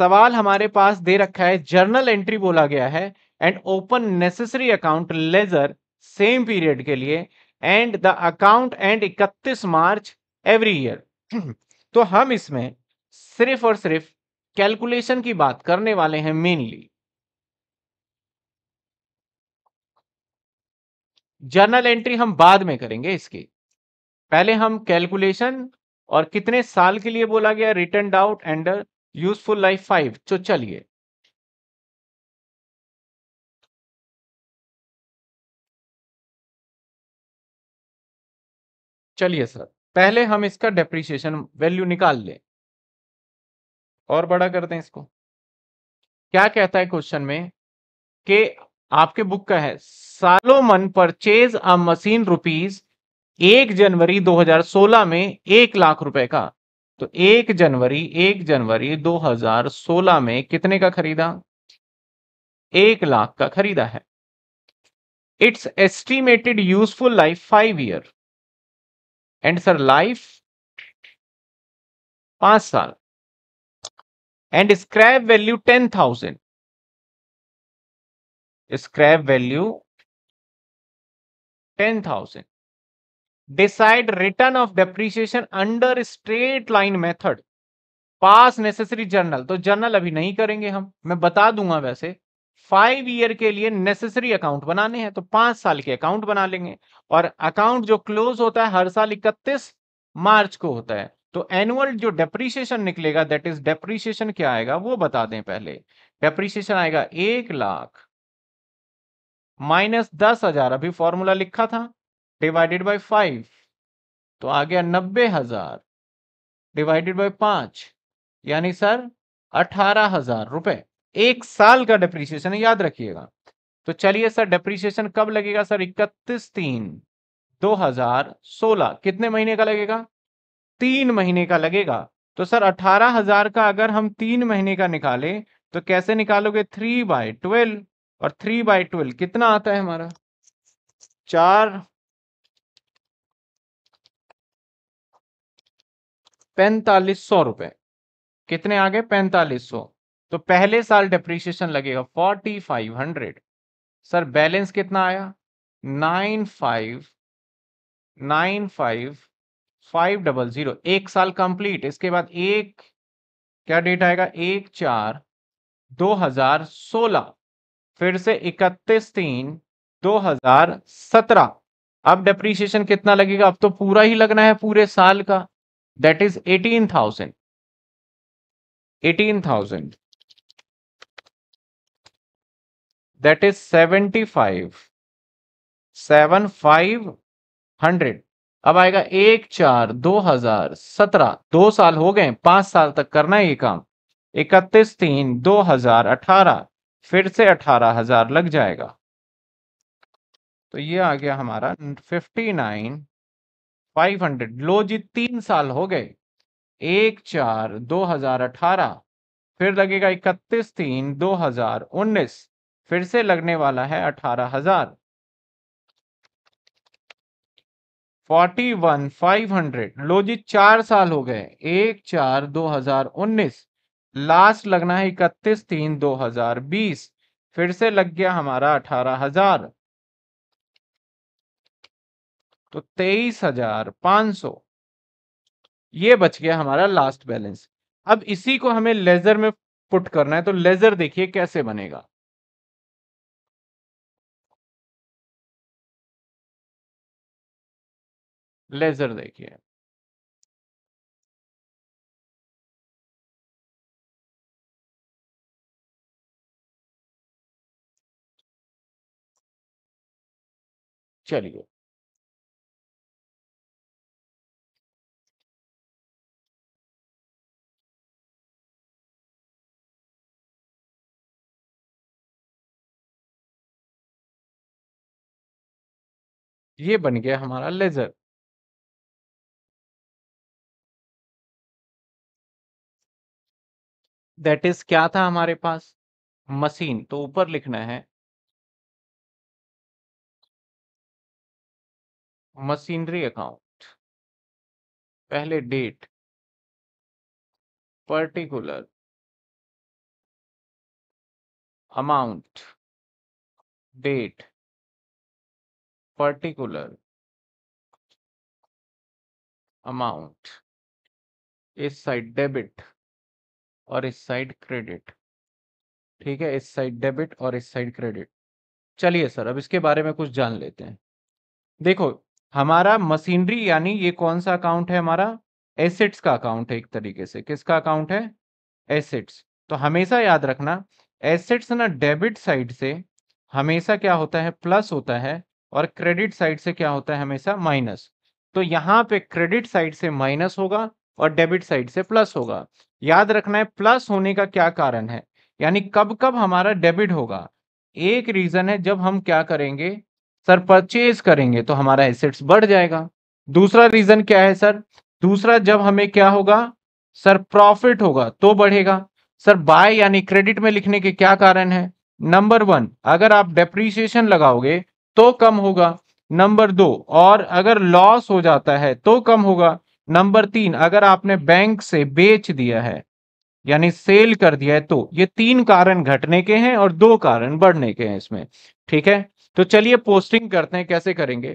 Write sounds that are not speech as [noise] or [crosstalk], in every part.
सवाल हमारे पास दे रखा है जर्नल एंट्री बोला गया है and open necessary account ledger same period के लिए and the account end 31 March every year [clears throat] तो हम इसमें सिर्फ और सिर्फ कैलकुलेशन की बात करने वाले हैं मेनली जर्नल एंट्री हम बाद में करेंगे इसकी पहले हम कैलकुलेशन और कितने साल के लिए बोला गया return out under useful life five तो चलिए चलिए सर पहले हम इसका डेप्रिसिएशन वैल्यू निकाल लें और बड़ा कर दें इसको क्या कहता है क्वेश्चन में कि आपके बुक का है Solomon purchase a machine rupees एक जनवरी 2016 में एक लाख रुपए का तो एक जनवरी एक जनवरी 2016 में कितने का खरीदा एक लाख का खरीदा है its estimated useful life five year and sir life पांच साल and scrap value ten thousand scrap value ten thousand decide return of depreciation under straight line method पास नेसेसरी जर्नल तो जर्नल अभी नहीं करेंगे हम मैं बता दूंगा वैसे फाइव ईयर के लिए नेसेसरी अकाउंट बनाने हैं तो पांच साल के अकाउंट बना लेंगे और अकाउंट जो क्लोज होता है हर साल इकतीस मार्च को होता है तो एनुअल जो डेप्रीशिएशन निकलेगा दैट इज डेप्रीशिएशन क्या आएगा वो बता दें पहले डेप्रीशिएशन आएगा एक लाख माइनस दस हजार अभी फॉर्मूला लिखा था डिवाइडेड बाय फाइव तो आ गया नब्बे हजार डिवाइडेड बाय पांच यानी सर अठारह हजार रुपए एक साल का डेप्रीसिएशन याद रखिएगा तो चलिए सर डेप्रीसिएशन कब लगेगा सर इकतीस तीन दो हजार सोलह कितने महीने का लगेगा तीन महीने का लगेगा तो सर अठारह हजार का अगर हम तीन महीने का निकालें तो कैसे निकालोगे थ्री बाय ट्वेल्व और थ्री बाय ट्वेल्व कितना आता है हमारा चार पैंतालीस सौ रुपए कितने आ गए पैंतालीस सौ तो पहले साल डेप्रीशिएशन लगेगा forty five hundred sir balance कितना आया nine five nine five five double zero एक साल कंप्लीट इसके बाद एक क्या डेट आएगा एक चार दो हजार सोलह फिर से इकतीस तीन दो हजार सत्रह अब डेप्रीशिएशन कितना लगेगा अब तो पूरा ही लगना है पूरे साल का that is 18,000. 18,000. That is 75. 7500. अब आएगा एक चार दो हजार सत्रह दो साल हो गए पांच साल तक करना है ये काम इकतीस तीन दो हजार अठारह फिर से अठारह हजार लग जाएगा तो ये आ गया हमारा फिफ्टी नाइन फाइव हंड्रेड लो जी तीन साल हो गए एक चार दो हजार अठारह फिर लगेगा इकतीस तीन दो हजार उन्नीस फिर से लगने वाला है अठारह हजार फोर्टी वन फाइव हंड्रेड लो जी चार साल हो गए एक चार दो हजार उन्नीस लास्ट लगना है इकतीस तीन दो हजार बीस फिर से लग गया हमारा अठारह हजार तो तेईस हजार पांच सौ ये बच गया हमारा लास्ट बैलेंस अब इसी को हमें लेजर में पुट करना है तो लेजर देखिए कैसे बनेगा लेजर देखिए चलिए ये बन गया हमारा लेजर दैट इज क्या था हमारे पास मशीन तो ऊपर लिखना है मशीनरी अकाउंट पहले date particular amount date particular amount इस साइड डेबिट और इस साइड क्रेडिट ठीक है इस साइड डेबिट और इस साइड क्रेडिट चलिए सर अब इसके बारे में कुछ जान लेते हैं देखो हमारा मशीनरी यानी ये कौन सा अकाउंट है हमारा एसेट्स का अकाउंट है एक तरीके से किसका अकाउंट है एसेट्स तो हमेशा याद रखना एसेट्स ना डेबिट साइड से हमेशा क्या होता है प्लस होता है और क्रेडिट साइड से क्या होता है हमेशा माइनस तो यहाँ पे क्रेडिट साइड से माइनस होगा और डेबिट साइड से प्लस होगा याद रखना है प्लस होने का क्या कारण है यानी कब कब हमारा डेबिट होगा एक रीजन है जब हम क्या करेंगे सर परचेज करेंगे तो हमारा एसेट्स बढ़ जाएगा दूसरा रीजन क्या है सर दूसरा जब हमें क्या होगा सर प्रॉफिट होगा तो बढ़ेगा सर बाय यानी क्रेडिट में लिखने के क्या कारण है नंबर वन अगर आप डेप्रीसिएशन लगाओगे तो कम होगा नंबर दो और अगर लॉस हो जाता है तो कम होगा नंबर तीन अगर आपने बैंक से बेच दिया है यानी सेल कर दिया है तो ये तीन कारण घटने के हैं और दो कारण बढ़ने के हैं इसमें ठीक है तो चलिए पोस्टिंग करते हैं कैसे करेंगे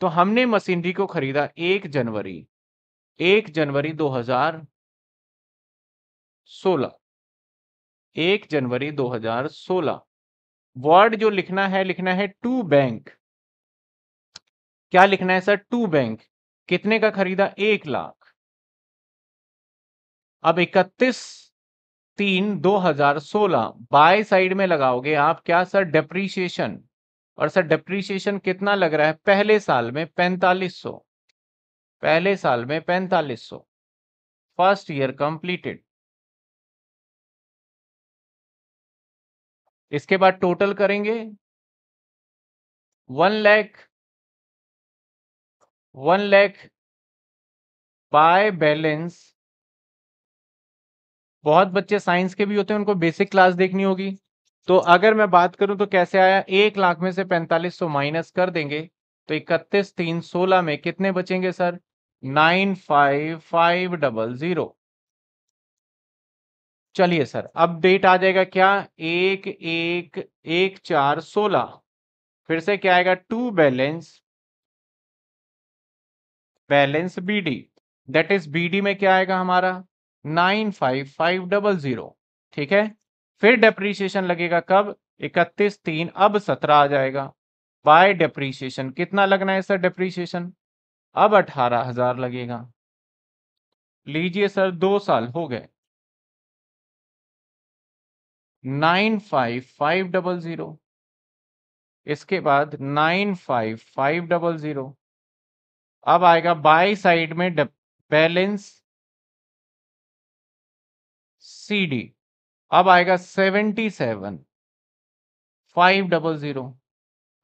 तो हमने मशीनरी को खरीदा एक जनवरी एक जनवरी 2016 एक जनवरी 2016 वर्ड जो लिखना है लिखना है टू बैंक क्या लिखना है सर टू बैंक कितने का खरीदा एक लाख अब इकतीस तीन दो हजार सोलह बाय साइड में लगाओगे आप क्या सर डेप्रीशिएशन और सर डेप्रीशिएशन कितना लग रहा है पहले साल में पैंतालीस सौ पहले साल में पैंतालीस सौ फर्स्ट ईयर कंप्लीटेड इसके बाद टोटल करेंगे one lakh one lakh by balance बहुत बच्चे साइंस के भी होते हैं उनको बेसिक क्लास देखनी होगी तो अगर मैं बात करूं तो कैसे आया एक लाख में से पैंतालीस सौ माइनस कर देंगे तो इकतीस तीन सोलह में कितने बचेंगे sir nine five five double zero चलिए सर अब डेट आ जाएगा क्या एक एक एक चार सोलह फिर से क्या आएगा to balance balance BD that is BD में क्या आएगा हमारा nine five five double zero ठीक है फिर डेप्रीशिएशन लगेगा कब इकतीस तीन अब सत्रह आ जाएगा बाय डेप्रीशिएशन कितना लगना है सर डेप्रीशिएशन अब अठारह हजार लगेगा लीजिए सर दो साल हो गए nine five five double zero इसके बाद nine five five double zero अब आएगा बाई साइड में बैलेंस सी अब आएगा seventy seven five double zero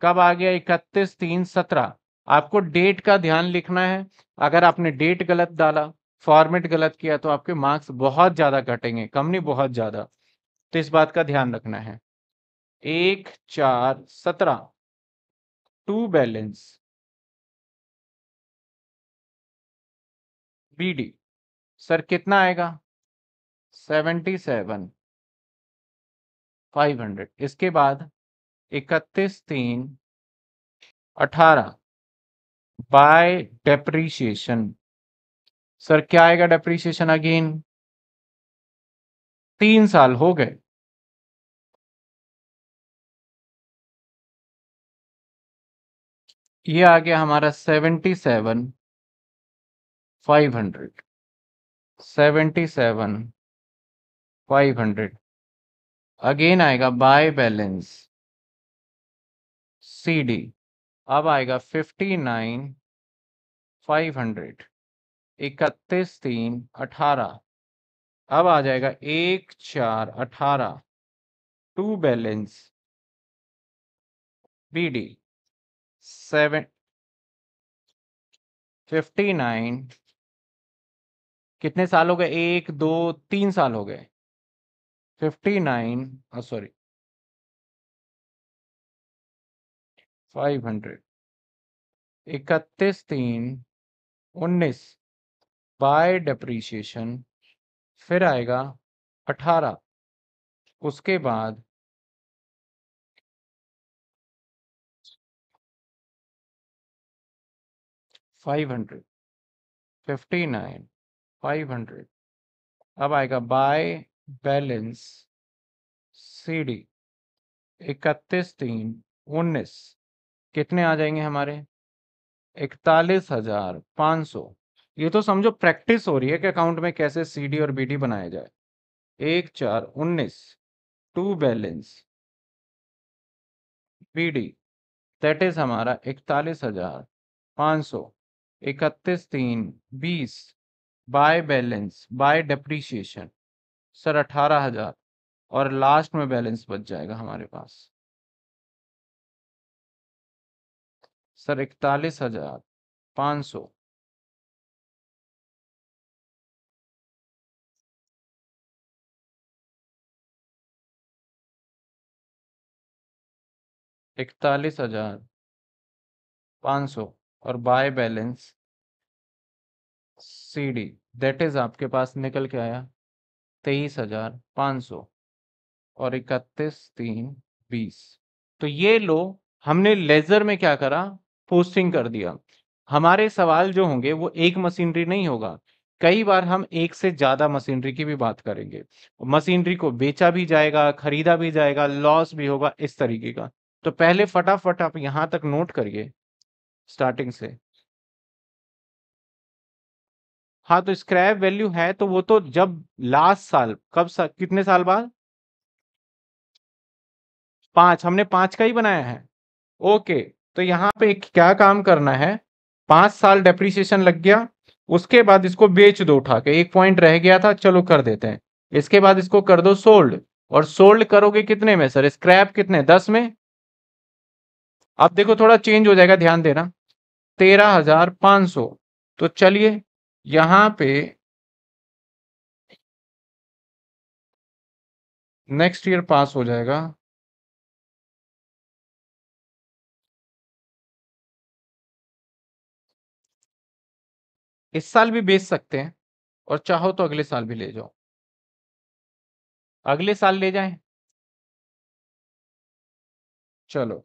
कब आ गया इकतीस तीन सत्रह आपको डेट का ध्यान लिखना है अगर आपने डेट गलत डाला फॉर्मेट गलत किया तो आपके मार्क्स बहुत ज़्यादा कटेंगे कम नहीं बहुत ज़्यादा तो इस बात का ध्यान रखना है एक चार सत्रह टू बैलेंस बीडी सर कितना आएगा सेवेंटी सेवन फाइव हंड्रेड इसके बाद इकतीस तीन अठारह बाय डेप्रीशिएशन सर क्या आएगा डेप्रीशिएशन अगेन तीन साल हो गए ये आ गया हमारा seventy seven five hundred seventy seven five hundred again आएगा बाय बैलेंस सी डी अब आएगा फिफ्टी नाइन फाइव हंड्रेड इकतीस तीन अठारह अब आ जाएगा एक चार अठारह to balance B D seven fifty nine कितने साल हो गए एक दो तीन साल हो गए fifty nine sorry five hundred इकतीस तीन उन्नीस बाय डिप्रिशिएशन फिर आएगा अठारह उसके बाद 500 59 500 अब आएगा बाय बैलेंस सीडी इकतीस तीन उन्नीस कितने आ जाएंगे हमारे इकतालीस हजार पाँच सौ ये तो समझो प्रैक्टिस हो रही है कि अकाउंट में कैसे सीडी और बीडी बनाया जाए एक चार उन्नीस to balance BD that is हमारा इकतालीस हजार पाँच सौ इकतीस तीन बीस by balance by depreciation sir अठारह हजार और लास्ट में बैलेंस बच जाएगा हमारे पास सर इकतालीस हजार पाँच सौ इकतालीस हजार पाँच सौ और by balance C D that is आपके पास निकल के आया तेईस हजार पाँच सौ और इकतीस तीन बीस तो ये लो हमने लेजर में क्या करा पोस्टिंग कर दिया हमारे सवाल जो होंगे वो एक मशीनरी नहीं होगा कई बार हम एक से ज्यादा मशीनरी की भी बात करेंगे मशीनरी को बेचा भी जाएगा खरीदा भी जाएगा लॉस भी होगा इस तरीके का तो पहले फटाफट आप यहाँ तक नोट करिए स्टार्टिंग से हाँ तो स्क्रैप वैल्यू है तो वो तो जब लास्ट साल कब सा, कितने साल बाद पांच हमने पांच का ही बनाया है ओके तो यहाँ पे क्या काम करना है पांच साल डेप्रिसिएशन लग गया उसके बाद इसको बेच दो उठा के एक पॉइंट रह गया था चलो कर देते हैं इसके बाद इसको कर दो सोल्ड और सोल्ड करोगे कितने में सर स्क्रैप कितने दस में अब देखो थोड़ा चेंज हो जाएगा ध्यान देना तेरह हजार पांच सौ तो चलिए यहां पे नेक्स्ट ईयर पास हो जाएगा इस साल भी बेच सकते हैं और चाहो तो अगले साल भी ले जाओ अगले साल ले जाएं चलो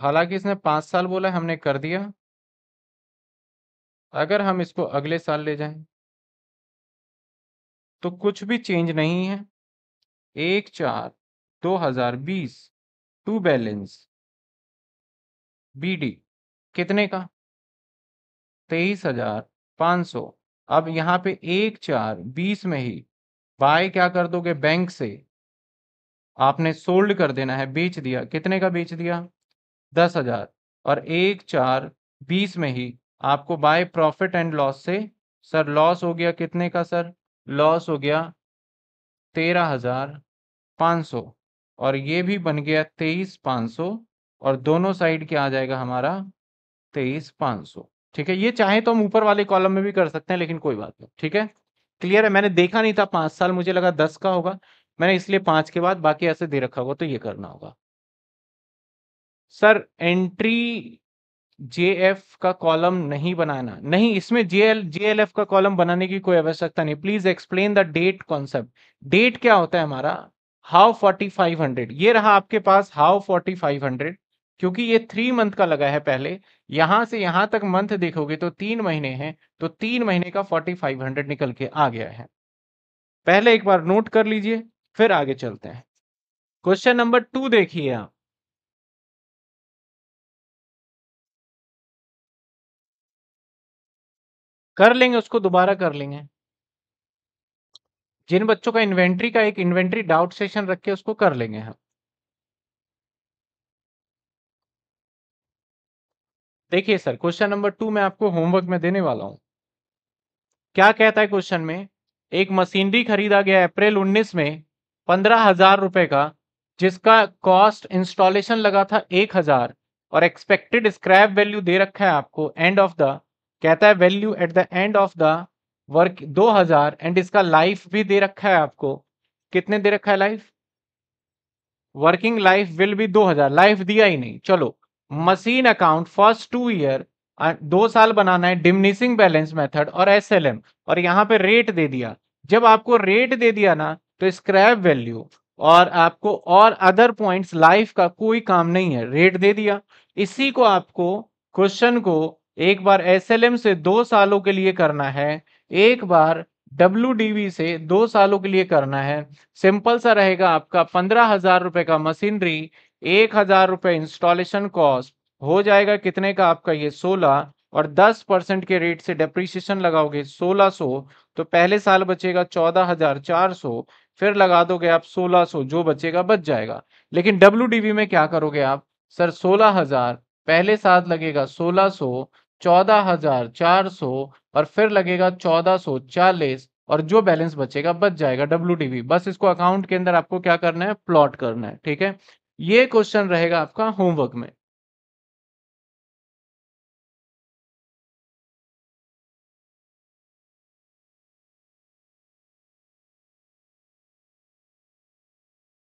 हालांकि इसने पांच साल बोला है हमने कर दिया अगर हम इसको अगले साल ले जाएं तो कुछ भी चेंज नहीं है एक चार दो हजार बीस टू बैलेंस बीडी कितने का तेईस हजार पाँच सौ अब यहाँ पे एक चार बीस में ही बाय क्या कर दोगे बैंक से आपने सोल्ड कर देना है बेच दिया कितने का बेच दिया दस हजार और एक चार बीस में ही आपको बाय प्रॉफिट एंड लॉस से सर लॉस हो गया कितने का सर लॉस हो गया तेरह हजार पाँच सौ और ये भी बन गया तेईस पाँच सौ और दोनों साइड क्या आ जाएगा हमारा तेईस पाँच सौ ठीक है ये चाहे तो हम ऊपर वाले कॉलम में भी कर सकते हैं लेकिन कोई बात नहीं ठीक है क्लियर है मैंने देखा नहीं था पाँच साल मुझे लगा दस का होगा मैंने इसलिए पाँच के बाद बाकी ऐसे दे रखा होगा तो ये करना होगा सर एंट्री जेएफ का कॉलम नहीं बनाना नहीं इसमें जेएल जेएलएफ का कॉलम बनाने की कोई आवश्यकता नहीं please explain the date concept date क्या होता है हमारा हाउ फोर्टी फाइव हंड्रेड ये रहा आपके पास हाउ फोर्टी फाइव हंड्रेड क्योंकि ये थ्री मंथ का लगा है पहले यहां से यहां तक मंथ देखोगे तो तीन महीने हैं तो तीन महीने का फोर्टी फाइव हंड्रेड निकल के आ गया है पहले एक बार नोट कर लीजिए फिर आगे चलते हैं क्वेश्चन नंबर टू देखिए आप कर लेंगे उसको दोबारा कर लेंगे जिन बच्चों का इन्वेंट्री का एक इन्वेंट्री डाउट सेशन रख के उसको कर लेंगे हम देखिए सर क्वेश्चन नंबर टू मैं आपको होमवर्क में देने वाला हूं क्या कहता है क्वेश्चन में एक मशीनरी खरीदा गया अप्रैल 19 में पंद्रह हजार रुपए का जिसका कॉस्ट इंस्टॉलेशन लगा था एक हजार और एक्सपेक्टेड स्क्रैप वैल्यू दे रखा है आपको एंड ऑफ द कहता है value at the end of the work 2000 and इसका लाइफ भी दे रखा है आपको कितने दे रखा है life working life will be 2000 life दिया ही नहीं चलो machine account first two year दो साल बनाना है डिमनिशिंग बैलेंस मेथड और एसएलएम और यहाँ पे रेट दे दिया जब आपको रेट दे दिया ना तो स्क्रैप वैल्यू और आपको और अदर पॉइंट्स लाइफ का कोई काम नहीं है रेट दे दिया इसी को आपको क्वेश्चन को एक बार एसएलएम से दो सालों के लिए करना है एक बार डब्ल्यू से दो सालों के लिए करना है सिंपल सा रहेगा आपका पंद्रह हजार रुपये का मशीनरी एक हजार रुपये इंस्टॉलेशन कॉस्ट हो जाएगा कितने का आपका ये सोलह और दस परसेंट के रेट से डेप्रिसिएशन लगाओगे सोलह सो तो पहले साल बचेगा चौदह हजार चार सौ फिर लगा दोगे आप सोलह सो जो बचेगा बच जाएगा लेकिन डब्ल्यू में क्या करोगे आप सर सोलह हजार पहले साल लगेगा सोलह सो चौदह हजार चार सौ और फिर लगेगा चौदह सौ चालीस और जो बैलेंस बचेगा बच जाएगा डब्ल्यू बस इसको अकाउंट के अंदर आपको क्या करना है प्लॉट करना है ठीक है ये क्वेश्चन रहेगा आपका होमवर्क में